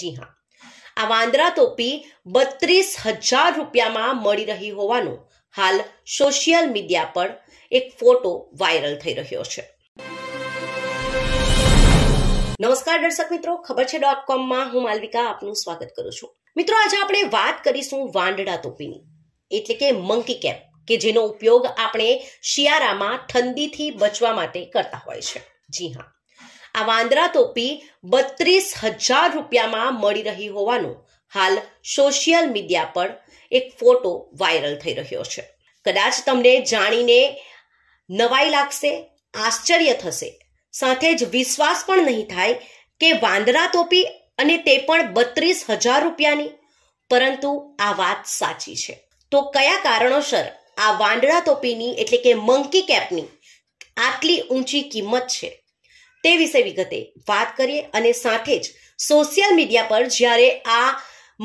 જી હા આ વાંદરા ટોપી બત્રીસ હજાર રૂપિયામાં મળી રહી હોવાનું હાલ સોશિયલ મીડિયા પર એક ફોટો વાયરલ થઈ રહ્યો છે નમસ્કાર દર્શક મિત્રો ખબર છે ડોટ કોમમાં હું માલવિકા આપનું સ્વાગત કરું છું મિત્રો આજે આપણે વાત કરીશું વાંદડા ટોપીની એટલે કે મંકી કેપ કે જેનો ઉપયોગ આપણે શિયાળામાં ઠંડીથી બચવા માટે કરતા હોય છે જી હા આ વાંદરા ટોપી બત્રીસ હજાર રૂપિયામાં મળી રહી હોવાનું હાલ સોશિયલ મીડિયા પર એક ફોટો વાયરલ થઈ રહ્યો છે કદાચ તમને જાણીને નવાઈ લાગશે આશ્ચર્ય થશે સાથે જ વિશ્વાસ પણ નહીં થાય કે વાંદરા ટોપી અને તે પણ બત્રીસ હજાર રૂપિયાની પરંતુ આ વાત સાચી છે તો કયા કારણોસર આ વાંદરા ટોપીની એટલે કે મંકી કેપની આટલી ઊંચી કિંમત છે તે વિશે વિગતે વાત કરીએ અને સાથે જ સોશિયલ મીડિયા પર જ્યારે આ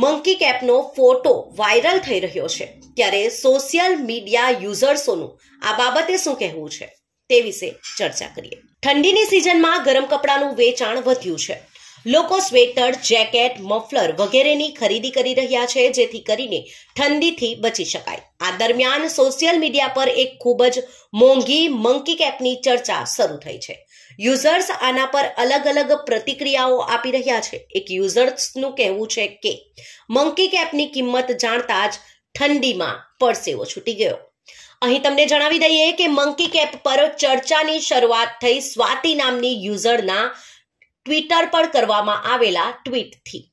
મંકી કેપનો ફોટો વાયરલ થઈ રહ્યો છે ત્યારે સોશિયલ મીડિયા યુઝર્સોનું આ બાબતે શું કહેવું છે તે વિશે ચર્ચા કરીએ ઠંડીની સિઝનમાં ગરમ કપડાનું વેચાણ વધ્યું છે લોકો સ્વેટર જેકેટ મફલર વગેરેની ખરીદી કરી રહ્યા છે જેથી કરીને ઠંડીથી બચી શકાય આ દરમિયાન સોશિયલ મીડિયા પર એક ખૂબ જ મોંઘી મંકી કેપની ચર્ચા શરૂ થઈ છે યુઝર્સ આના પર અલગ અલગ પ્રતિક્રિયાઓ આપી રહ્યા છે એક યુઝર્સનું કહેવું છે કે મંકી કેપની કિંમત જાણતા જ ઠંડીમાં પરસેવો છૂટી ગયો અહીં તમને જણાવી દઈએ કે મંકી કેપ પર ચર્ચાની શરૂઆત થઈ સ્વાતિ નામની યુઝરના ટ્વિટર પર કરવામાં આવેલા ટ્વીટથી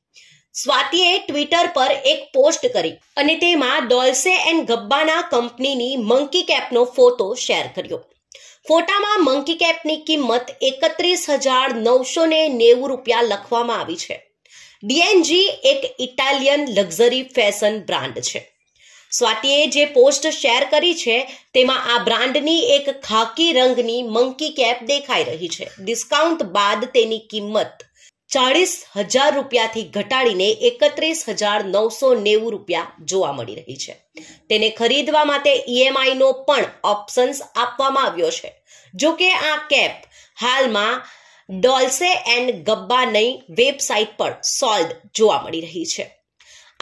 સ્વાતિએ ટ્વિટર પર એક પોસ્ટ કરી અને તેમાં ડોલ્સે એન્ડ ગબ્બાના કંપનીની મંકી કેપનો ફોટો શેર કર્યો ફોટામાં મંકી કેપની કિંમત એકત્રીસ હજાર નવસો ને નેવું રૂપિયા લખવામાં આવી છે ડીએનજી એક ઇટાલિયન લક્ઝરી ફેશન બ્રાન્ડ છે સ્વાતિએ જે પોસ્ટ શેર કરી છે તેમાં આ બ્રાન્ડની એક ખાકી રંગની મંકી કેપ દેખાઈ રહી છે ડિસ્કાઉન્ટ બાદ તેની કિંમત ચાળીસ હજાર રૂપિયાથી ઘટાડીને એકત્રીસ હજાર નવસો નેવું રૂપિયા જોવા મળી રહી છે તેને ખરીદવા માટે ઈએમઆઈનો પણ ઓપ્શન્સ આપવામાં આવ્યો છે જો કે આ કેપ હાલમાં ડોલ્સે એન્ડ ગબ્બાની વેબસાઇટ પર સોલ્ડ જોવા મળી રહી છે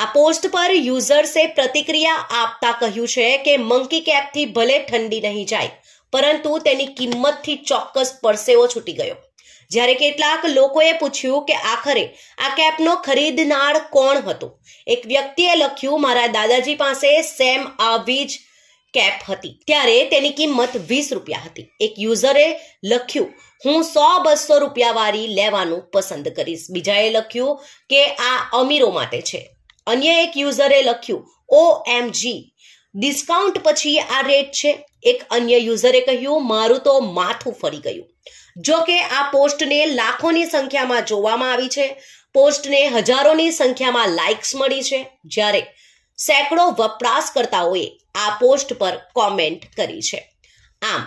આ પોસ્ટ પર યુઝર્સે પ્રતિક્રિયા આપતા કહ્યું છે કે મંકી કેપથી ભલે ઠંડી નહીં જાય પરંતુ તેની કિંમતથી ચોક્કસ પરસેવો છૂટી ગયો જ્યારે કેટલાક લોકોએ પૂછ્યું કે આખરે આ કેપનો ખરીદનાર કોણ હતો એક વ્યક્તિએ લખ્યું મારા દાદાજી પાસે સેમ આવી જ કેપ હતી ત્યારે તેની કિંમત વીસ રૂપિયા હતી એક યુઝરે લખ્યું હું સો બસો રૂપિયા વાળી લેવાનું પસંદ કરીશ બીજાએ લખ્યું કે આ અમીરો માટે છે અન્ય એક યુઝરે લખ્યું ઓ એમ જી ડિસ્કાઉન્ટ પછી આ રેટ છે એક અન્ય યુઝરે કહ્યું મારું તો માથું ફરી ગયું જો કે આ પોસ્ટને લાખોની સંખ્યામાં જોવામાં આવી છે પોસ્ટને હજારોની સંખ્યામાં લાઇક્સ મળી છે જ્યારે સેંકડો વપરાશકર્તાઓએ આ પોસ્ટ પર કોમેન્ટ કરી છે આમ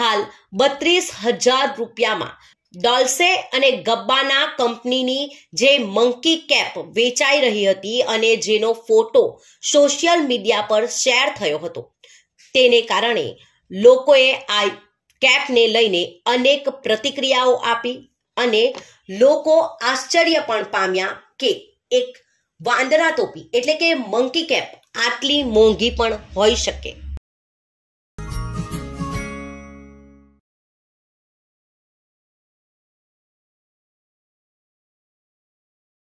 હાલ બત્રીસ હજાર રૂપિયામાં ડોલ્સે અને ગબ્બાના કંપનીની જે મંકી કેપ વેચાઈ રહી હતી અને જેનો ફોટો સોશિયલ મીડિયા પર શેર થયો હતો તેને કારણે લોકોએ આ કેપને લઈને અનેક પ્રતિક્રિયાઓ આપી અને લોકો આશ્ચર્ય પણ પામ્યા કે એક વાંદરા ટોપી એટલે કે મંકી કેપ આટલી મોંઘી પણ હોઈ શકે